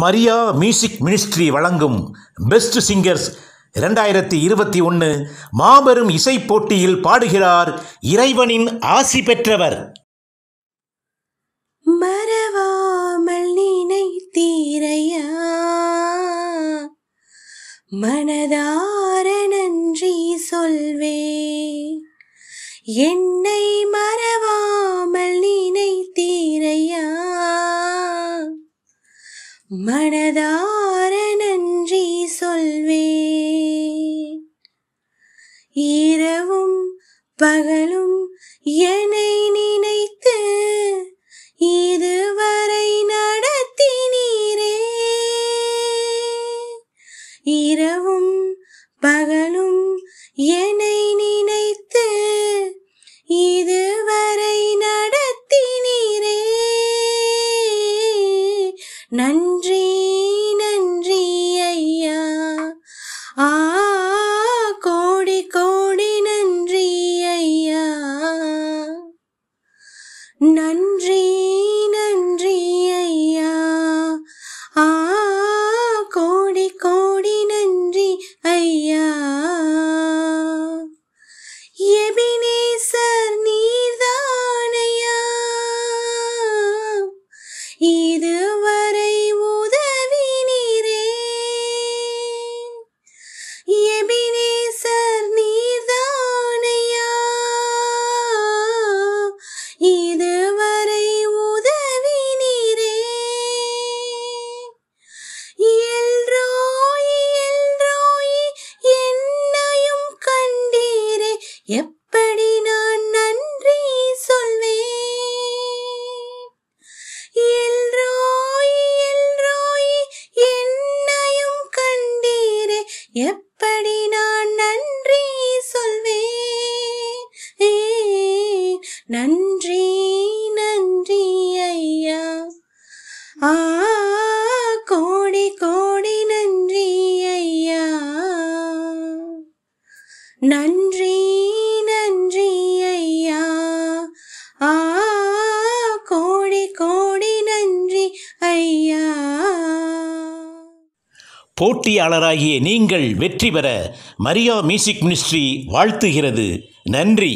Maria music ministry வழங்கும் best singers இரண்டாயிரத்தி இருபத்தி ஒன்று மாபெரும் இசை போட்டியில் பாடுகிறார் இறைவனின் ஆசி பெற்றவர் மறவாமல் மனதார நன்றி சொல்வே என்னை மற மனதார நன்றி சொல்வேன் இரவும் பகலும் என்னை நினைத்து இதுவரை நடத்தினீரே இரவும் பகலும் என்னை நினைத்து இது நன்றி நன்றி ஐயா ஆ கோடி கோடி நன்றி ஐயா நன்றி எப்படி நான் நன்றி சொல்வேன் எல்ரோய் எல்ரோய் என்னையும் கண்டீரே எப்படி நான் நன்றி சொல்வேன் நன்றி நன்றி ஐயா ஆ கோடி கோடி நன்றி ஐயா நன்றி போட்டியாளராகிய நீங்கள் வெற்றி பெற மரியா மியூசிக் மினிஸ்ட்ரி வாழ்த்துகிறது நன்றி